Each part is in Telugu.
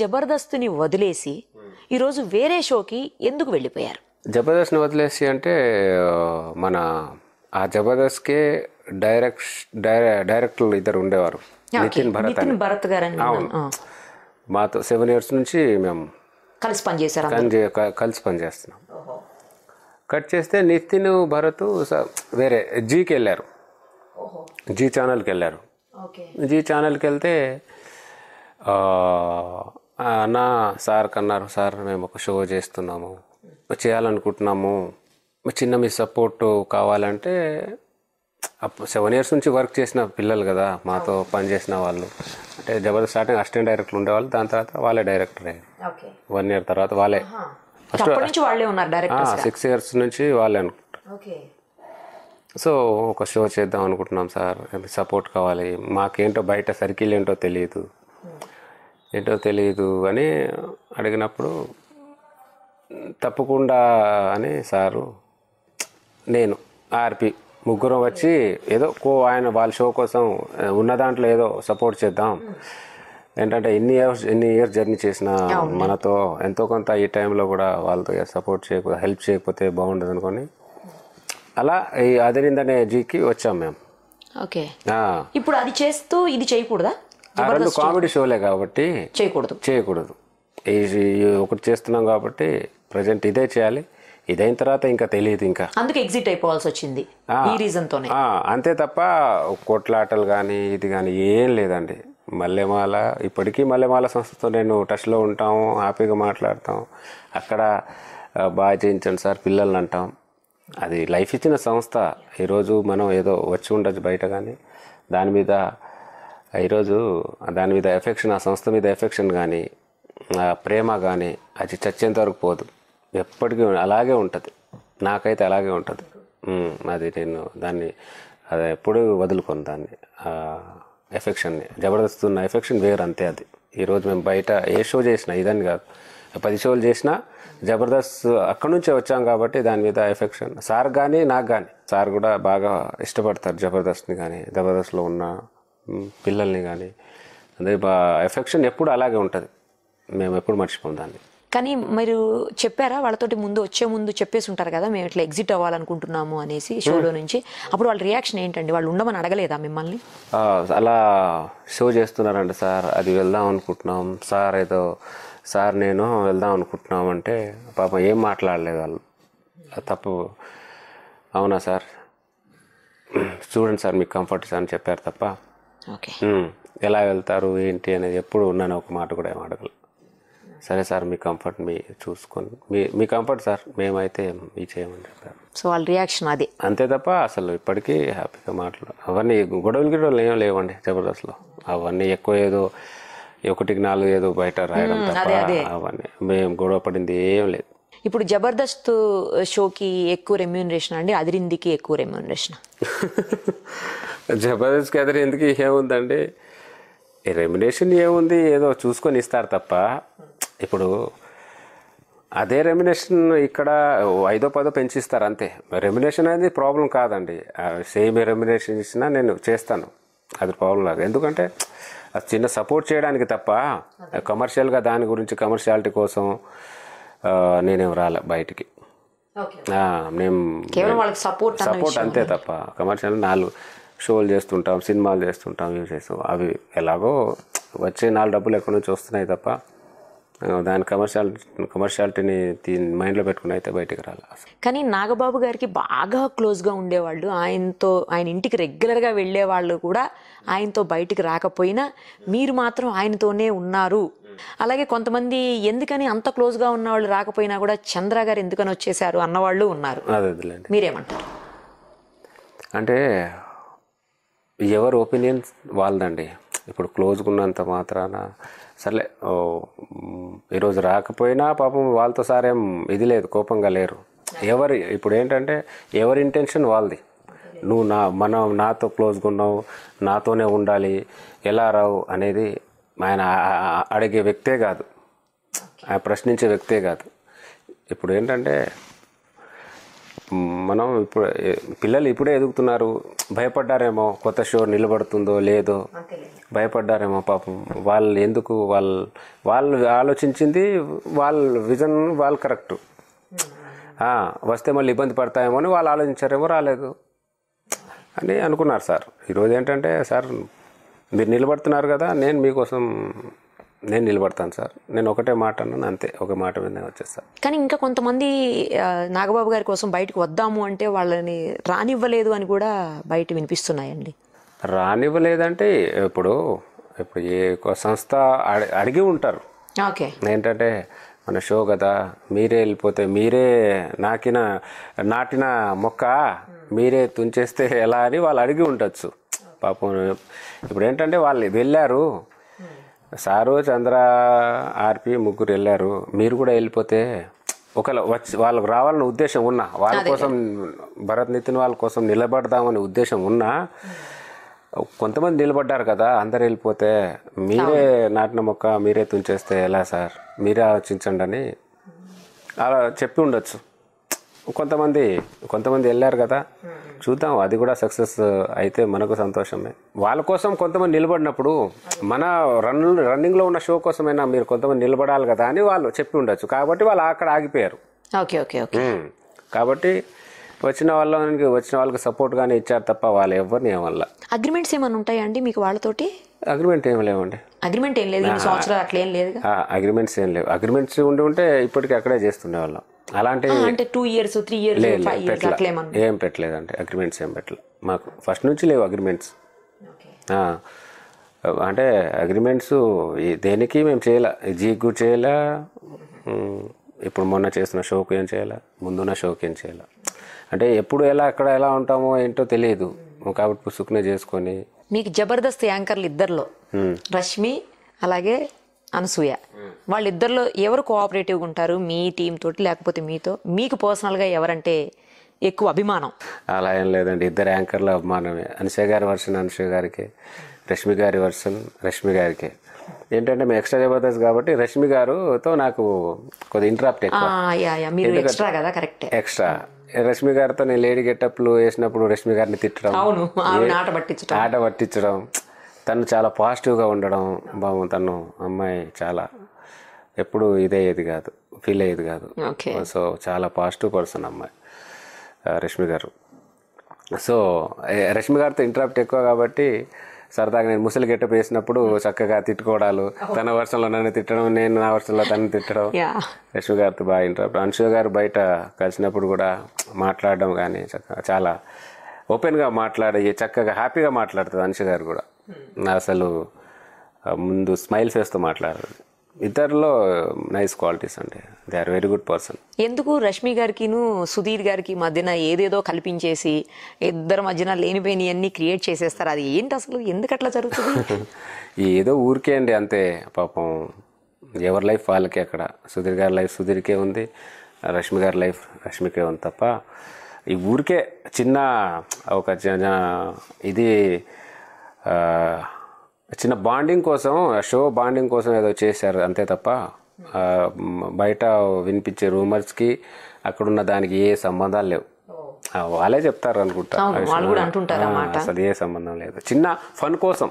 జబర్దస్త్ని వదిలేసి hmm. ఈరోజు వేరే షోకి ఎందుకు వెళ్ళిపోయారు జబర్దస్త్ని వదిలేసి అంటే మన ఆ జబర్దస్త్కే డైరెక్ట్ డైరెక్టర్ ఇద్దరు ఉండేవారు నితిన్ భరత్ భరత్ గారు మాతో సెవెన్ ఇయర్స్ నుంచి మేము కలిసి పనిచేశారు కలిసి పనిచేస్తున్నాం కట్ చేస్తే నితిన్ భరత్ వేరే జీకి వెళ్ళారు జీ ఛానల్కి వెళ్ళారు జీ ఛానల్కి వెళ్తే అన్న సార్ కన్నారు సార్ మేము ఒక షో చేస్తున్నాము చేయాలనుకుంటున్నాము చిన్న మీ సపోర్టు కావాలంటే అప్పుడు సెవెన్ ఇయర్స్ నుంచి వర్క్ చేసిన పిల్లలు కదా మాతో పనిచేసిన వాళ్ళు అంటే జబర్దస్త్ స్టార్టింగ్ అసిస్టెంట్ డైరెక్టర్ ఉండేవాళ్ళు దాని తర్వాత వాళ్ళే డైరెక్టర్ అయ్యారు వన్ ఇయర్ తర్వాత వాళ్ళే ఫస్ట్ సిక్స్ ఇయర్స్ నుంచి వాళ్ళే అనుకుంటారు సో ఒక షో చేద్దాం అనుకుంటున్నాం సార్ సపోర్ట్ కావాలి మాకేంటో బయట సర్కిల్ ఏంటో తెలియదు hmm. ఏంటో తెలియదు అని అడిగినప్పుడు తప్పకుండా అని సారు నేను ఆర్పి ముగ్గురం వచ్చి ఏదో కో ఆయన వాళ్ళ షో కోసం ఉన్న దాంట్లో ఏదో సపోర్ట్ చేద్దాం ఏంటంటే ఎన్ని ఇయర్స్ ఎన్ని ఇయర్స్ జర్నీ చేసిన మనతో ఎంతో కొంత ఈ టైంలో కూడా వాళ్ళతో సపోర్ట్ చేయకపోతే హెల్ప్ చేయకపోతే బాగుండదు అనుకొని అలా ఈ అదరిందనే జీకి వచ్చాం మేము ఓకే ఇప్పుడు అది చేస్తూ ఇది చేయకూడదా రెండు కామెడీ షోలే కాబట్టి చేయకూడదు చేయకూడదు ఒకటి చేస్తున్నాం కాబట్టి ప్రజెంట్ ఇదే చేయాలి ఇదైన తర్వాత ఇంకా తెలియదు ఇంకా అందుకే ఎగ్జిట్ అయిపోవాల్సి వచ్చింది ఈ రీజన్ తోనే అంతే తప్ప కొట్లాటలు కానీ ఇది కానీ ఏం లేదండి మల్లెమాల ఇప్పటికీ మల్లెమాల సంస్థతో నేను టచ్లో ఉంటాం హ్యాపీగా మాట్లాడతాం అక్కడ బాగా చేయించండి సార్ పిల్లల్ని అంటాం అది లైఫ్ ఇచ్చిన సంస్థ ఈరోజు మనం ఏదో వచ్చి ఉండొచ్చు బయట కానీ దాని మీద ఈరోజు దాని మీద ఎఫెక్షన్ ఆ సంస్థ మీద ఎఫెక్షన్ కానీ ప్రేమ కానీ అది చచ్చేంత వరకు పోదు ఎప్పటికీ అలాగే ఉంటుంది నాకైతే అలాగే ఉంటుంది అది నేను దాన్ని అది ఎప్పుడు వదులుకోను దాన్ని ఎఫెక్షన్ని జబర్దస్త్ ఉన్న ఎఫెక్షన్ వేరు అంతే అది ఈరోజు మేము బయట ఏ షో చేసినా ఇదని కాదు పది షోలు చేసినా జబర్దస్త్ అక్కడి నుంచే వచ్చాం కాబట్టి దాని మీద ఎఫెక్షన్ సార్ కానీ నాకు కానీ సార్ కూడా బాగా ఇష్టపడతారు జబర్దస్త్ని కానీ జబర్దస్త్లో ఉన్న పిల్లల్ని కానీ అదే ఎఫెక్షన్ ఎప్పుడు అలాగే ఉంటుంది మేము ఎప్పుడు మర్చిపోం దాన్ని కానీ మీరు చెప్పారా వాళ్ళతోటి ముందు వచ్చే ముందు చెప్పేసి ఉంటారు కదా మేము ఇట్లా ఎగ్జిట్ అవ్వాలనుకుంటున్నాము అనేసి షోలో నుంచి అప్పుడు వాళ్ళ రియాక్షన్ ఏంటండి వాళ్ళు ఉండమని అడగలేదా మిమ్మల్ని అలా షో చేస్తున్నారంట సార్ అది వెళ్దాం అనుకుంటున్నాం సార్ ఏదో సార్ నేను వెళ్దాం అనుకుంటున్నాం అంటే పాపం ఏం మాట్లాడలేదు వాళ్ళు తప్పు అవునా సార్ చూడండి సార్ మీకు కంఫర్ట్ సార్ అని చెప్పారు తప్ప ఎలా వెళ్తారు ఏంటి అనేది ఎప్పుడు ఉన్నాను ఒక మాట కూడా ఏం అడగలు సరే సార్ మీ కంఫర్ట్ మీ చూసుకొని మీ మీ కంఫర్ట్ సార్ మేమైతే ఈ చేయమని చెప్పారు సో వాళ్ళ రియాక్షన్ అది అంతే తప్ప అసలు ఇప్పటికీ హ్యాపీగా మాట్లాడు అవన్నీ గొడవలు గిడవలు ఏం లేవండి జబర్దస్త్లో అవన్నీ ఎక్కువ ఏదో ఒకటికి నాలుగు ఏదో బయట రాయడం అవన్నీ మేము గొడవ పడింది ఏం లేదు ఇప్పుడు జబర్దస్త్ షోకి ఎక్కువ రెమ్యూనరేషన్ అండి అదిరిందికి ఎక్కువ రెమ్యూనరేషన్ జబర్దస్త్ కథలు ఎందుకు ఏముందండి రెమ్యునేషన్ ఏముంది ఏదో చూసుకొని ఇస్తారు తప్ప ఇప్పుడు అదే రెమ్యునేషన్ ఇక్కడ ఐదో పదో పెంచిస్తారు అంతే రెమ్యునేషన్ అనేది ప్రాబ్లం కాదండి సేమ్ రెమ్యునేషన్ ఇచ్చినా నేను చేస్తాను అది ప్రాబ్లం లేదు ఎందుకంటే చిన్న సపోర్ట్ చేయడానికి తప్ప కమర్షియల్గా దాని గురించి కమర్షియాలిటీ కోసం నేనేం రాలే బయటికి మేము సపోర్ట్ సపోర్ట్ అంతే తప్ప కమర్షియల్ నాలుగు షోలు చేస్తుంటాం సినిమాలు చేస్తుంటాం యూజ్ చేస్తాం అవి ఎలాగో వచ్చే నాలుగు డబ్బులు ఎక్కడి నుంచి వస్తున్నాయి తప్ప దాని కమర్షియల్ కమర్షియాలిటీని దీని మైండ్లో పెట్టుకుని అయితే బయటకు రాలి కానీ నాగబాబు గారికి బాగా క్లోజ్గా ఉండేవాళ్ళు ఆయనతో ఆయన ఇంటికి రెగ్యులర్గా వెళ్ళేవాళ్ళు కూడా ఆయనతో బయటికి రాకపోయినా మీరు మాత్రం ఆయనతోనే ఉన్నారు అలాగే కొంతమంది ఎందుకని అంత క్లోజ్గా ఉన్నవాళ్ళు రాకపోయినా కూడా చంద్ర గారు ఎందుకని వచ్చేసారు అన్నవాళ్ళు ఉన్నారు మీరేమంటారు అంటే ఎవరి ఒపీనియన్స్ వాళ్ళదండి ఇప్పుడు క్లోజ్గా ఉన్నంత మాత్రాన సర్లే ఈరోజు రాకపోయినా పాపం వాళ్ళతో సారేం ఇది లేదు కోపంగా లేరు ఎవరి ఇప్పుడు ఏంటంటే ఎవరి ఇంటెన్షన్ వాళ్ళది నువ్వు నా మనం నాతో క్లోజ్గా ఉన్నావు నాతోనే ఉండాలి ఎలా రావు అనేది ఆయన అడిగే వ్యక్తే కాదు ఆయన ప్రశ్నించే వ్యక్తే కాదు ఇప్పుడు ఏంటంటే మనం ఇప్పుడు పిల్లలు ఇప్పుడే ఎదుగుతున్నారు భయపడ్డారేమో కొత్త షో నిలబడుతుందో లేదో భయపడ్డారేమో పాపం వాళ్ళు ఎందుకు వాళ్ళు వాళ్ళు ఆలోచించింది వాళ్ళ విజన్ వాళ్ళు కరెక్ట్ వస్తే మళ్ళీ ఇబ్బంది పడతాయేమో అని వాళ్ళు ఆలోచించారేమో రాలేదు అని అనుకున్నారు సార్ ఈరోజు ఏంటంటే సార్ మీరు నిలబడుతున్నారు కదా నేను మీకోసం నేను నిలబడతాను సార్ నేను ఒకటే మాట అన్నాను అంతే ఒక మాట మీద వచ్చేస్తా కానీ ఇంకా కొంతమంది నాగబాబు గారి కోసం బయటకు వద్దాము అంటే వాళ్ళని రానివ్వలేదు అని కూడా బయట వినిపిస్తున్నాయండి రానివ్వలేదంటే ఇప్పుడు ఇప్పుడు ఏ సంస్థ అడిగి ఉంటారు ఓకే ఏంటంటే మన షో కదా మీరే వెళ్ళిపోతే మీరే నాకిన నాటిన మొక్క మీరే తుంచేస్తే ఎలా అని వాళ్ళు అడిగి ఉండొచ్చు పాపం ఇప్పుడు ఏంటంటే వాళ్ళు వెళ్ళారు సారు చంద్ర ఆర్పి ముగ్గురు వెళ్ళారు మీరు కూడా వెళ్ళిపోతే ఒకళ్ళు వచ్చి వాళ్ళకు రావాలనే ఉద్దేశం ఉన్నా వాళ్ళ కోసం భరత్ నితిన్ వాళ్ళ కోసం నిలబడదామనే ఉద్దేశం ఉన్నా కొంతమంది నిలబడ్డారు కదా అందరు వెళ్ళిపోతే మీరే నాటిన మొక్క మీరే తుంచేస్తే ఎలా సార్ మీరే ఆలోచించండి అని అలా చెప్పి ఉండొచ్చు కొంతమంది కొంతమంది వెళ్ళారు కదా చూద్దాం అది కూడా సక్సెస్ అయితే మనకు సంతోషమే వాళ్ళ కోసం కొంతమంది నిలబడినప్పుడు మన రన్ రన్నింగ్లో ఉన్న షో కోసమైనా మీరు కొంతమంది నిలబడాలి కదా అని వాళ్ళు చెప్పి ఉండొచ్చు కాబట్టి వాళ్ళు అక్కడ ఆగిపోయారు ఓకే ఓకే ఓకే కాబట్టి వచ్చిన వాళ్ళకి వచ్చిన వాళ్ళకి సపోర్ట్గానే ఇచ్చారు తప్ప వాళ్ళు ఎవరిని ఏమల్ల అగ్రిమెంట్స్ ఏమైనా ఉంటాయా అండి మీకు వాళ్ళతోటి అగ్రిమెంట్ ఏం లేవండి అగ్రిమెంట్ ఏం లేదు అట్లా ఏం లేదు అగ్రిమెంట్స్ ఏం లేవు అగ్రిమెంట్స్ ఉండి ఉంటే ఇప్పటికీ అక్కడే చేస్తుండే వాళ్ళం అలాంటి అంటే two years three years five years అట్లా ఏం పెట్టలేదండి అగ్రిమెంట్స్ ఏం పెట్టలేదు మాకు ఫస్ట్ నుంచి లేవు అగ్రిమెంట్స్ అంటే అగ్రిమెంట్స్ దేనికి మేము చేయలే జీకు చేయలే ఇప్పుడు మొన్న చేసిన షోకు ఏం చేయాలా ముందున్న షోకి ఏం చేయాలా అంటే ఎప్పుడు ఎలా అక్కడ ఎలా ఉంటామో ఏంటో తెలియదు కాబట్టి పుసుకునే చేసుకొని మీకు జబర్దస్త్ యాంకర్లు ఇద్దరిలో రష్మి అలాగే అనసూయ వాళ్ళిద్దరిలో ఎవరు కోఆపరేటివ్గా ఉంటారు మీ టీం తోటి లేకపోతే మీతో మీకు పర్సనల్గా ఎవరంటే ఎక్కువ అభిమానం అలా ఏం లేదండి ఇద్దరు యాంకర్ల అభిమానమే అనుష గారి వర్షన్ అనుష గారికి రష్మి గారి వర్షన్ రష్మి గారికి ఏంటంటే మేము ఎక్స్ట్రా జబర్దస్త్ కాబట్టి రష్మి గారుతో నాకు కొద్దిగా ఇంటరాప్ట్ ఎక్స్ట్రా కదా కరెక్ట్ ఎక్స్ట్రా రష్మి గారితో నేను లేడీ గెటప్లు వేసినప్పుడు రష్మి గారిని తిట్టడం ఆట పట్టించడం ఆట పట్టించడం తను చాలా పాజిటివ్గా ఉండడం బాబు తను అమ్మాయి చాలా ఎప్పుడు ఇదయ్యేది కాదు ఫీల్ అయ్యేది కాదు సో చాలా పాజిటివ్ పర్సన్ అమ్మాయి రష్మి గారు సో రష్మి గారితో ఇంట్రాప్ట్ ఎక్కువ కాబట్టి సరదాగా నేను ముసలి గెటప్ వేసినప్పుడు చక్కగా తిట్టుకోవడాలు తన వర్షంలో నన్ను తిట్టడం నేను నా వర్షంలో తను తిట్టడం రష్మి గారితో బాగా ఇంట్రాప్ట్ అంశు గారు బయట కలిసినప్పుడు కూడా మాట్లాడడం కానీ చక్కగా చాలా ఓపెన్గా మాట్లాడి చక్కగా హ్యాపీగా మాట్లాడుతుంది అంశు గారు కూడా అసలు ముందు స్మైల్స్ వేస్తూ మాట్లాడారు ఇద్దరిలో నైస్ క్వాలిటీస్ అండి they are very good person ఎందుకు రష్మి గారికిను సుధీర్ గారికి మధ్యన ఏదేదో కల్పించేసి ఇద్దరి మధ్యన అన్ని క్రియేట్ చేసేస్తారు అది ఏంటి అసలు ఎందుకు అట్లా జరుగుతుంది ఏదో ఊరికే అండి అంతే పాపం ఎవరి లైఫ్ వాళ్ళకే అక్కడ సుధీర్ గారి లైఫ్ సుధీర్కే ఉంది రష్మి గారి లైఫ్ రష్మికే ఉంది తప్ప ఈ ఊరికే చిన్న ఒక ఇది చిన్న బాండింగ్ కోసం షో బాండింగ్ కోసం ఏదో చేశారు అంతే తప్ప బయట వినిపించే రూమర్స్కి అక్కడున్న దానికి ఏ సంబంధాలు లేవు వాళ్ళే చెప్తారు అనుకుంటా అసలు ఏ సంబంధం లేదు చిన్న ఫన్ కోసం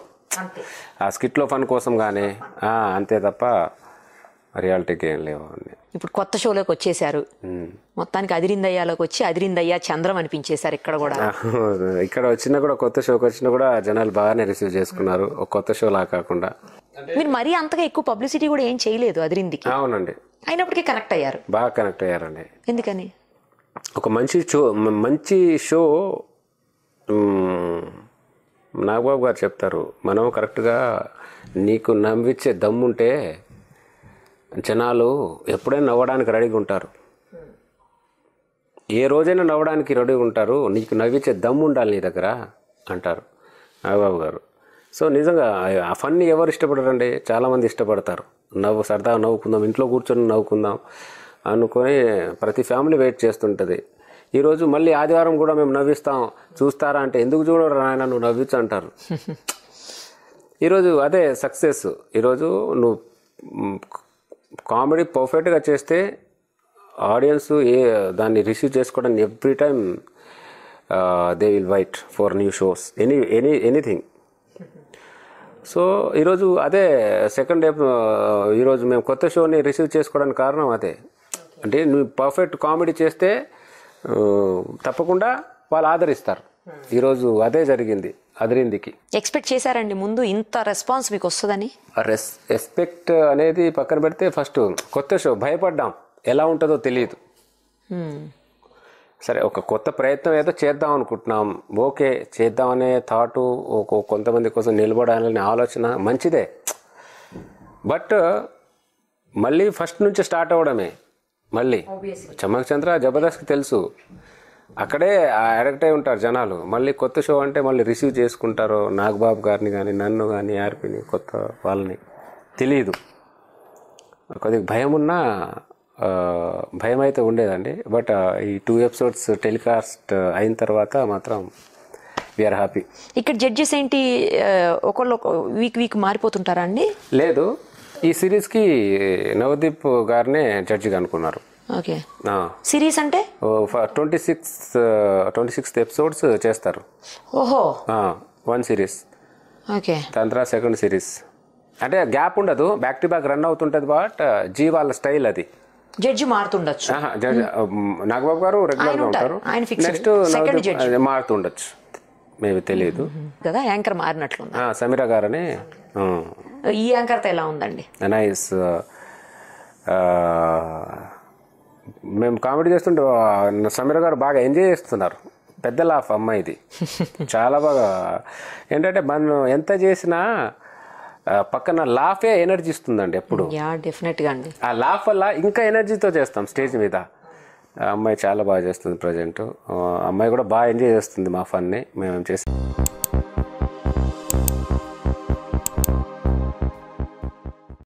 ఆ స్కిట్లో ఫన్ కోసం కానీ అంతే తప్ప రియాలిటీకి ఏం లేవు అన్నీ ఇప్పుడు కొత్త షోలోకి వచ్చేసారు మొత్తానికి అదిరిందయ్యాలోకి వచ్చి అదిరిందయ్యా చంద్రం అనిపించేశారు ఇక్కడ కూడా ఇక్కడ వచ్చినా కూడా కొత్త షోకి వచ్చినా కూడా జనాలు బాగానే రిసీవ్ చేసుకున్నారు ఒక కొత్త షోలా కాకుండా మీరు మరీ అంతగా ఎక్కువ పబ్లిసిటీ కూడా ఏం చేయలేదు అదిరింది అవునండి అయినప్పటికీ కనెక్ట్ అయ్యారు బాగా కనెక్ట్ అయ్యారండి ఎందుకని ఒక మంచి షో మంచి షో నాగబాబు గారు చెప్తారు మనం కరెక్ట్గా నీకు నమ్మిచ్చే దమ్ముంటే జనాలు ఎప్పుడైనా నవ్వడానికి రెడీగా ఉంటారు ఏ రోజైనా నవ్వడానికి రెడీగా ఉంటారు నీకు నవ్వించే దమ్ము ఉండాలి నీ దగ్గర అంటారు నాగబాబు గారు సో నిజంగా ఆ ఫన్ని ఎవరు ఇష్టపడరండి చాలామంది ఇష్టపడతారు నవ్వు సరదా నవ్వుకుందాం ఇంట్లో కూర్చొని నవ్వుకుందాం అనుకొని ప్రతి ఫ్యామిలీ వెయిట్ చేస్తుంటుంది ఈరోజు మళ్ళీ ఆదివారం కూడా మేము నవ్విస్తాం చూస్తారా అంటే ఎందుకు చూడరు నాయన నువ్వు నవ్వించు అంటారు ఈరోజు అదే సక్సెస్ ఈరోజు నువ్వు కామెడీ పర్ఫెక్ట్గా చేస్తే ఆడియన్స్ ఏ దాన్ని రిసీవ్ చేసుకోవడం every time they will wait for new shows any any anything so ఈరోజు అదే సెకండ్ డే ఈరోజు మేము కొత్త షోని రిసీవ్ చేసుకోవడానికి కారణం అదే అంటే నువ్వు పర్ఫెక్ట్ కామెడీ చేస్తే తప్పకుండా వాళ్ళు ఆదరిస్తారు ఈరోజు అదే జరిగింది అదిరిందికి ఎక్స్పెక్ట్ చేశారండి ముందు ఇంత రెస్పాన్స్ మీకు వస్తుందని రెస్ ఎక్స్పెక్ట్ అనేది పక్కన పెడితే ఫస్ట్ కొత్త షో భయపడ్డాం ఎలా ఉంటుందో తెలియదు సరే ఒక కొత్త ప్రయత్నం ఏదో చేద్దాం అనుకుంటున్నాం ఓకే చేద్దామనే థాటు కొంతమంది కోసం నిలబడాలనే ఆలోచన మంచిదే బట్ మళ్ళీ ఫస్ట్ నుంచి స్టార్ట్ అవ్వడమే మళ్ళీ చమక్ చంద్ర జబర్దస్త్కి తెలుసు అక్కడే అడక్ట్ అయి ఉంటారు జనాలు మళ్ళీ కొత్త షో అంటే మళ్ళీ రిసీవ్ చేసుకుంటారు నాగబాబు గారిని కానీ నన్ను కానీ ఆర్పిని కొత్త వాళ్ళని తెలియదు కొద్దిగా భయం ఉన్నా భయం అయితే ఉండేదండి బట్ ఈ టూ ఎపిసోడ్స్ టెలికాస్ట్ అయిన తర్వాత మాత్రం విఆర్ హ్యాపీ ఇక్కడ జడ్జెస్ ఏంటి ఒకళ్ళు వీక్ వీక్ మారిపోతుంటారా అండి లేదు ఈ సిరీస్కి నవదీప్ గారినే జడ్జిగా అనుకున్నారు ఓకే సిరీస్ అంటే twenty six twenty six episodes చేస్తారు ఓహో వన్ సిరీస్ ఓకే తంత్ర సెకండ్ సిరీస్ అంటే గ్యాప్ ఉండదు బ్యాక్ టు బ్యాక్ రన్ అవుతుంటుంది బట్ జీ వాళ్ళ స్టైల్ అది జడ్జి మారుతుండొచ్చు నాగబాబు గారు రెగ్యులర్ గా ఉంటారు నెక్స్ట్ సెకండ్ మారుతుండొచ్చు మేబీ తెలియదు కదా యాంకర్ మారినట్లు సమీరా గారని ఈ యాంకర్తో ఎలా ఉందండి నైస్ మేము కామెడీ చేస్తుంటే సమీర గారు బాగా ఎంజాయ్ చేస్తున్నారు పెద్ద లాఫ్ అమ్మాయి ఇది చాలా బాగా ఏంటంటే మనం ఎంత చేసినా పక్కన లాఫే ఎనర్జీ ఇస్తుందండి ఎప్పుడు డెఫినెట్గా అండి ఆ లాఫ్ వల్ల ఇంకా ఎనర్జీతో చేస్తాం స్టేజ్ మీద అమ్మాయి చాలా బాగా చేస్తుంది ప్రజెంట్ అమ్మాయి కూడా బాగా ఎంజాయ్ చేస్తుంది మా ఫన్ని మేము చేస్తాం